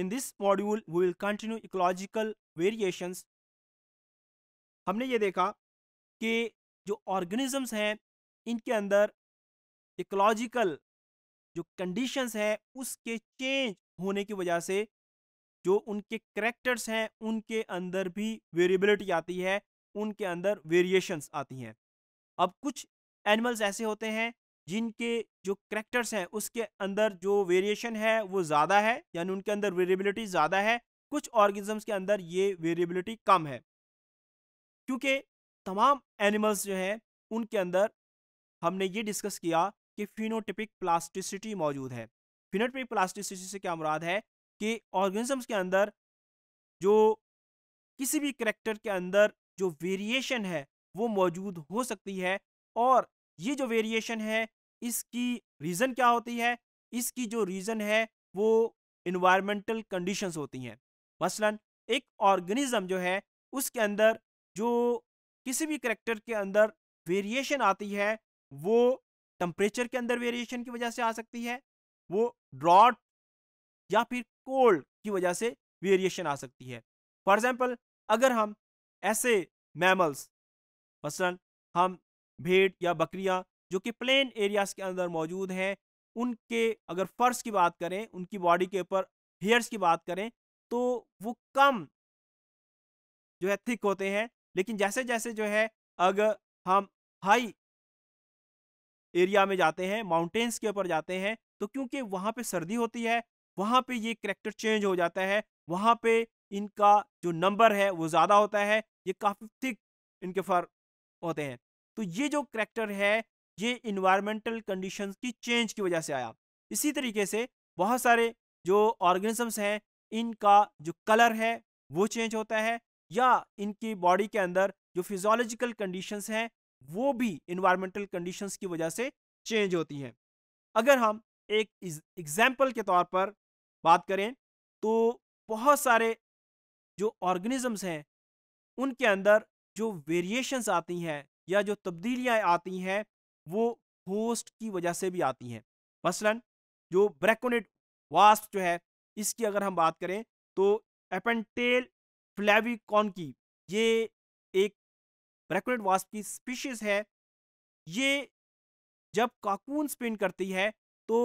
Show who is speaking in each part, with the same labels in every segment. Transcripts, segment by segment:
Speaker 1: in this module we will continue ecological variations हमने ये देखा कि जो ऑर्गेनिजम्स हैं इनके अंदर इकोलॉजिकल जो कंडीशंस हैं उसके चेंज होने की वजह से जो उनके करेक्टर्स हैं उनके अंदर भी वेरिएबिलिटी आती है उनके अंदर वेरिएशंस आती हैं अब कुछ एनिमल्स ऐसे होते हैं जिनके जो करेक्टर्स हैं उसके अंदर जो वेरिएशन है वो ज़्यादा है यानी उनके अंदर वेरिएबिलिटी ज़्यादा है कुछ ऑर्गेनिजम्स के अंदर ये वेरिएबिलिटी कम है क्योंकि तमाम एनिमल्स जो हैं उनके अंदर हमने ये डिस्कस किया कि फिनोटिपिक प्लास्टिसिटी मौजूद है फिनोटिपिक प्लास्टिसिटी से क्या मुराद है कि ऑर्गेनिजम्स के अंदर जो किसी भी करेक्टर के अंदर जो वेरिएशन है वो मौजूद हो सकती है और ये जो वेरिएशन है इसकी रीज़न क्या होती है इसकी जो रीज़न है वो इन्वायरमेंटल कंडीशंस होती हैं मसलन एक ऑर्गेनिज्म जो है उसके अंदर जो किसी भी करेक्टर के अंदर वेरिएशन आती है वो टम्परेचर के अंदर वेरिएशन की वजह से आ सकती है वो ड्रॉट या फिर कोल्ड की वजह से वेरिएशन आ सकती है फॉर एग्ज़ाम्पल अगर हम ऐसे मैमल्स मसलन हम भेड़ या बकरियां जो कि प्लेन एरियाज के अंदर मौजूद हैं उनके अगर फर्श की बात करें उनकी बॉडी के ऊपर हेयर्स की बात करें तो वो कम जो है थिक होते हैं लेकिन जैसे जैसे जो है अगर हम हाई एरिया में जाते हैं माउंटेन्स के ऊपर जाते हैं तो क्योंकि वहाँ पे सर्दी होती है वहाँ पे ये करेक्टर चेंज हो जाता है वहाँ पे इनका जो नंबर है वो ज़्यादा होता है ये काफ़ी थिक इनके फर होते हैं तो ये जो करेक्टर है ये इन्वायरमेंटल कंडीशंस की चेंज की वजह से आया इसी तरीके से बहुत सारे जो ऑर्गेनिजम्स हैं इनका जो कलर है वो चेंज होता है या इनकी बॉडी के अंदर जो फिजोलॉजिकल कंडीशंस हैं वो भी इन्वायरमेंटल कंडीशंस की वजह से चेंज होती हैं अगर हम एक एग्जाम्पल के तौर पर बात करें तो बहुत सारे जो ऑर्गेनिजम्स हैं उनके अंदर जो वेरिएशंस आती हैं या जो तब्दीलियाँ आती हैं वो होस्ट की वजह से भी आती हैं मसलन जो ब्रैकोनेट वास्प जो है इसकी अगर हम बात करें तो एपेंटेल फ्लैविकॉन की ये एक ब्रैकोनेट वास्प की स्पीशीज है ये जब काकून स्पिन करती है तो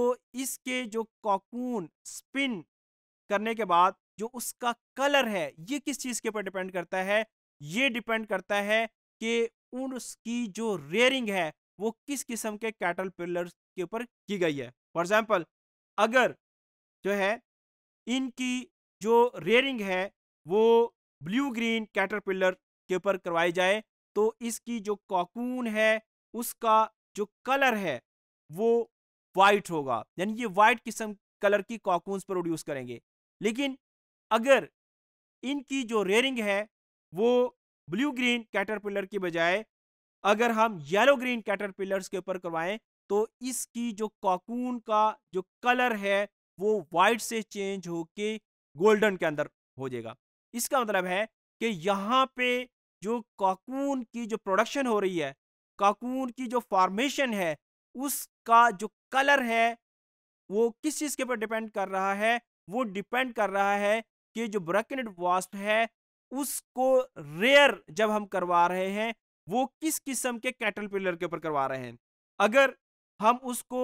Speaker 1: इसके जो काकून स्पिन करने के बाद जो उसका कलर है ये किस चीज़ के ऊपर डिपेंड करता है ये डिपेंड करता है कि उसकी जो रेयरिंग है वो किस किस्म के कैटल पिलर के ऊपर की गई है फॉर एग्जाम्पल अगर जो है इनकी जो रेयरिंग है वो ब्लू ग्रीन कैटर पिलर के ऊपर करवाई जाए तो इसकी जो काकून है उसका जो कलर है वो वाइट होगा यानी ये वाइट किस्म कलर की काकून प्रोड्यूस करेंगे लेकिन अगर इनकी जो रेयरिंग है वो ब्लू ग्रीन कैटरपिलर की बजाय अगर हम येलो ग्रीन कैटरपिलर्स के ऊपर करवाएं तो इसकी जो काकून का जो कलर है वो वाइट से चेंज होके गोल्डन के अंदर हो जाएगा इसका मतलब है कि यहाँ पे जो काकून की जो प्रोडक्शन हो रही है काकून की जो फॉर्मेशन है उसका जो कलर है वो किस चीज़ के ऊपर डिपेंड कर रहा है वो डिपेंड कर रहा है कि जो ब्रकनेट वास्प है उसको रेयर जब हम करवा रहे हैं वो किस किस्म के कैटल पिलर के ऊपर करवा रहे हैं अगर हम उसको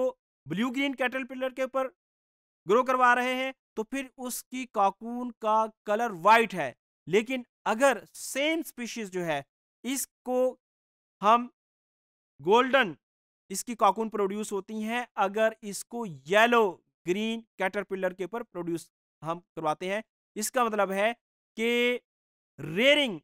Speaker 1: ब्लू ग्रीन कैटल पिलर के ऊपर ग्रो करवा रहे हैं तो फिर उसकी काकून का कलर वाइट है लेकिन अगर सेम स्पीशीज जो है इसको हम गोल्डन इसकी काकून प्रोड्यूस होती हैं अगर इसको येलो ग्रीन कैटरपिलर के ऊपर प्रोड्यूस हम करवाते हैं इसका मतलब है कि रेयरिंग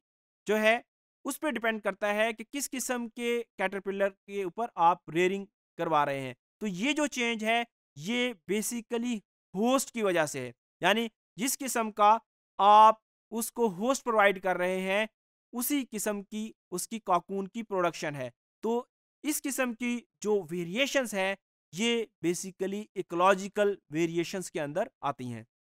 Speaker 1: जो है उस पर डिपेंड करता है कि किस किस्म के कैटरपिलर के ऊपर आप रेयरिंग करवा रहे हैं तो ये जो चेंज है ये बेसिकली होस्ट की वजह से है यानी जिस किस्म का आप उसको होस्ट प्रोवाइड कर रहे हैं उसी किस्म की उसकी काकून की प्रोडक्शन है तो इस किस्म की जो वेरिएशंस हैं ये बेसिकली इकोलॉजिकल वेरिएशंस के अंदर आती हैं